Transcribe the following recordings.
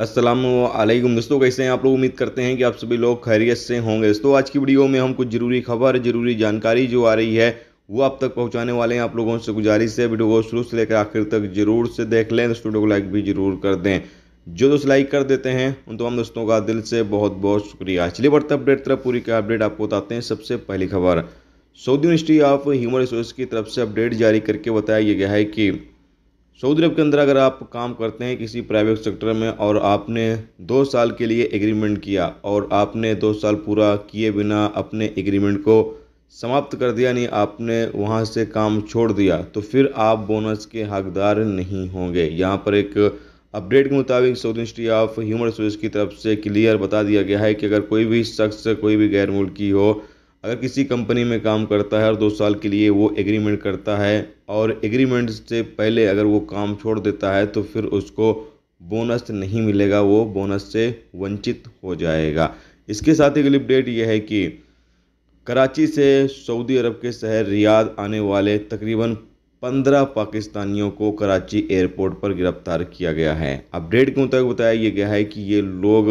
असलम दोस्तों कैसे हैं आप लोग उम्मीद करते हैं कि आप सभी लोग खैरियत से होंगे दोस्तों आज की वीडियो में हम कुछ ज़रूरी खबर ज़रूरी जानकारी जो आ रही है वो आप तक पहुंचाने वाले हैं आप लोगों से गुजारिश है वीडियो को शुरू से लेकर आखिर तक जरूर से देख लें दोस्तों वीडियो को लाइक भी जरूर कर दें जो दोस्त लाइक कर देते हैं उन तमाम दोस्तों का दिल से बहुत बहुत शुक्रिया चलिए बढ़ते अपडेट तरफ पूरी का अपडेट आपको बताते हैं सबसे पहली खबर Saudi university of human resource की तरफ से अपडेट जारी करके बताया गया है कि सऊदी अरब के अंदर अगर आप काम करते हैं किसी प्राइवेट सेक्टर में और आपने दो साल के लिए एग्रीमेंट किया और आपने दो साल पूरा किए बिना अपने एग्रीमेंट को समाप्त कर दिया नहीं आपने वहाँ से काम छोड़ दिया तो फिर आप बोनस के हकदार नहीं होंगे यहाँ पर एक अपडेट के मुताबिक Saudi ministry of human resource की तरफ से क्लियर बता दिया गया है कि अगर कोई भी शख्स कोई भी गैर मुल्की हो अगर किसी कंपनी में काम करता है और दो साल के लिए वो एग्रीमेंट करता है और एग्रीमेंट से पहले अगर वो काम छोड़ देता है तो फिर उसको बोनस नहीं मिलेगा वो बोनस से वंचित हो जाएगा इसके साथ ही अपडेट यह है कि कराची से सऊदी अरब के शहर रियाद आने वाले तकरीबन पंद्रह पाकिस्तानियों को कराची एयरपोर्ट पर गिरफ्तार किया गया है अपडेट के मुताबिक बताया गया है कि ये लोग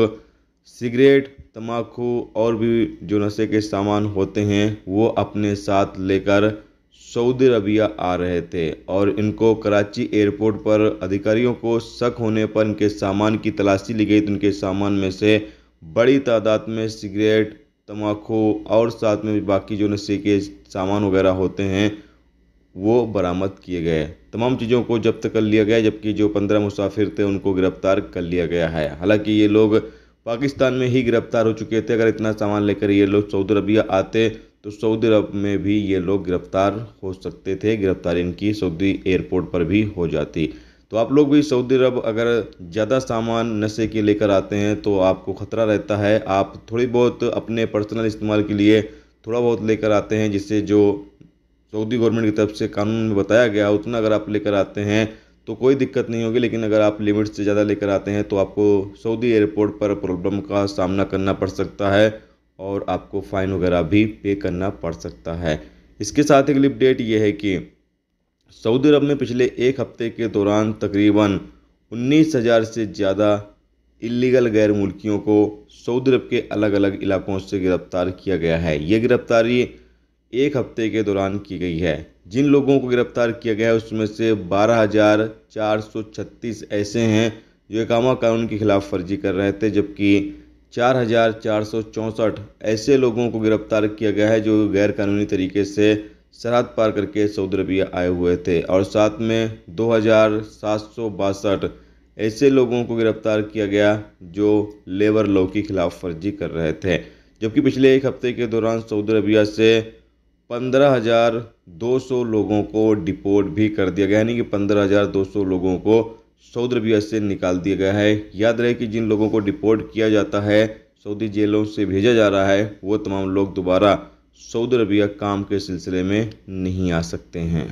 सिगरेट तम्बाकू और भी जो नशे के सामान होते हैं वो अपने साथ लेकर सऊदी अरबिया आ रहे थे और इनको कराची एयरपोर्ट पर अधिकारियों को शक होने पर इनके सामान की तलाशी ली गई तो इनके सामान में से बड़ी तादाद में सिगरेट तम्बाकू और साथ में बाकी जो नशे के सामान वगैरह होते हैं वो बरामद किए गए तमाम चीज़ों को जब्त कर लिया गया जबकि जो पंद्रह मुसाफिर थे उनको गिरफ्तार कर लिया गया है हालांकि ये लोग पाकिस्तान में ही गिरफ्तार हो चुके थे अगर इतना सामान लेकर ये लोग सऊदी अरबिया आते तो सऊदी अरब में भी ये लोग गिरफ्तार हो सकते थे गिरफ्तारी इनकी सऊदी एयरपोर्ट पर भी हो जाती तो आप लोग भी सऊदी अरब अगर ज़्यादा सामान नशे के लेकर आते हैं तो आपको ख़तरा रहता है आप थोड़ी बहुत अपने पर्सनल इस्तेमाल के लिए थोड़ा बहुत लेकर आते हैं जिससे जो सऊदी गवर्नमेंट की तरफ से कानून में बताया गया उतना अगर आप लेकर आते हैं तो कोई दिक्कत नहीं होगी लेकिन अगर आप लिमिट से ज़्यादा लेकर आते हैं तो आपको सऊदी एयरपोर्ट पर प्रॉब्लम का सामना करना पड़ सकता है और आपको फ़ाइन वगैरह भी पे करना पड़ सकता है इसके साथ एक अपडेट ये है कि सऊदी अरब में पिछले एक हफ्ते के दौरान तकरीबन उन्नीस हज़ार से ज़्यादा इलीगल गैर मुल्कियों को सऊदी अरब के अलग अलग इलाकों से गिरफ्तार किया गया है ये गिरफ्तारी एक हफ्ते के दौरान की गई है जिन लोगों को गिरफ्तार किया गया है उसमें से बारह हजार चार सौ छत्तीस ऐसे हैं जो इकामा कानून के खिलाफ फर्जी कर रहे थे जबकि चार हजार चार सौ चौंसठ ऐसे लोगों को गिरफ्तार किया गया है जो गैर कानूनी तरीके से सरहद पार करके सऊदी अरबिया आए हुए थे और साथ में दो हजार सात सौ बासठ ऐसे लोगों को गिरफ्तार किया गया जो लेबर लॉ के खिलाफ फर्जी कर रहे थे जबकि पिछले एक हफ्ते के दौरान सऊदी अरबिया से पंद्रह हज़ार दो सौ लोगों को डिपोर्ट भी कर दिया गया यानी कि पंद्रह हज़ार दो सौ लोगों को सऊदी अरबिया से निकाल दिया गया है याद रहे कि जिन लोगों को डिपोर्ट किया जाता है सऊदी जेलों से भेजा जा रहा है वो तमाम लोग दोबारा सऊदी अरबिया काम के सिलसिले में नहीं आ सकते हैं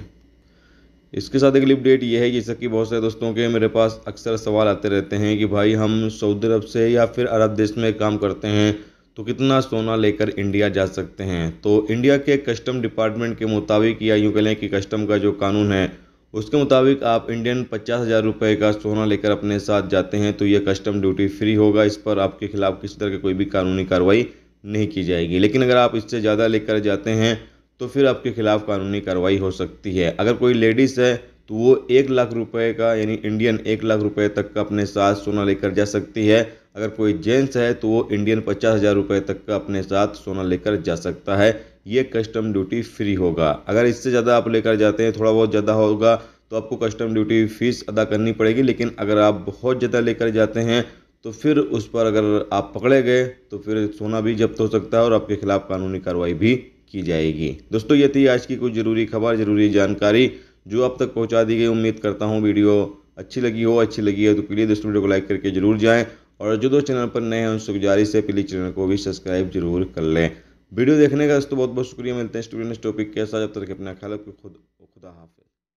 इसके साथ अगली अपडेट यह है कि जैसा कि बहुत सारे दोस्तों के मेरे पास अक्सर सवाल आते रहते हैं कि भाई हम सऊदी अरब से या फिर अरब देश में काम करते हैं तो कितना सोना लेकर इंडिया जा सकते हैं तो इंडिया के कस्टम डिपार्टमेंट के मुताबिक या यूँ कहें कि कस्टम का जो कानून है उसके मुताबिक आप इंडियन पचास हज़ार रुपये का सोना लेकर अपने साथ जाते हैं तो ये कस्टम ड्यूटी फ्री होगा इस पर आपके खिलाफ किसी तरह की कोई भी कानूनी कार्रवाई नहीं की जाएगी लेकिन अगर आप इससे ज़्यादा लेकर जाते हैं तो फिर आपके खिलाफ कानूनी कार्रवाई हो सकती है अगर कोई लेडीज़ है तो वो एक लाख रुपए का यानी इंडियन एक लाख रुपए तक का अपने साथ सोना लेकर जा सकती है अगर कोई जेंट्स है तो वो इंडियन पचास हज़ार रुपये तक का अपने साथ सोना लेकर जा सकता है ये कस्टम ड्यूटी फ्री होगा अगर इससे ज़्यादा आप लेकर जाते हैं थोड़ा बहुत ज़्यादा होगा तो आपको कस्टम ड्यूटी फीस अदा करनी पड़ेगी लेकिन अगर आप बहुत ज़्यादा लेकर जाते हैं तो फिर उस पर अगर आप पकड़े गए तो फिर सोना भी जब्त हो सकता है और आपके खिलाफ कानूनी कार्रवाई भी की जाएगी दोस्तों ये थी आज की कुछ ज़रूरी खबर ज़रूरी जानकारी जो आप तक पहुंचा दी गई उम्मीद करता हूं वीडियो अच्छी लगी हो अच्छी लगी है तो प्लीज़ दोस्तों वीडियो को लाइक करके जरूर जाएं और जो दो चैनल पर नए हैं उनसे गुजारिश है प्लीज़ चैनल को भी सब्सक्राइब जरूर कर लें वीडियो देखने का दोस्तों बहुत बहुत शुक्रिया मिलते हैं स्टूडेंट्स टॉपिक के साथ जब तक अपना ख्याल खुद खुदा हाफ़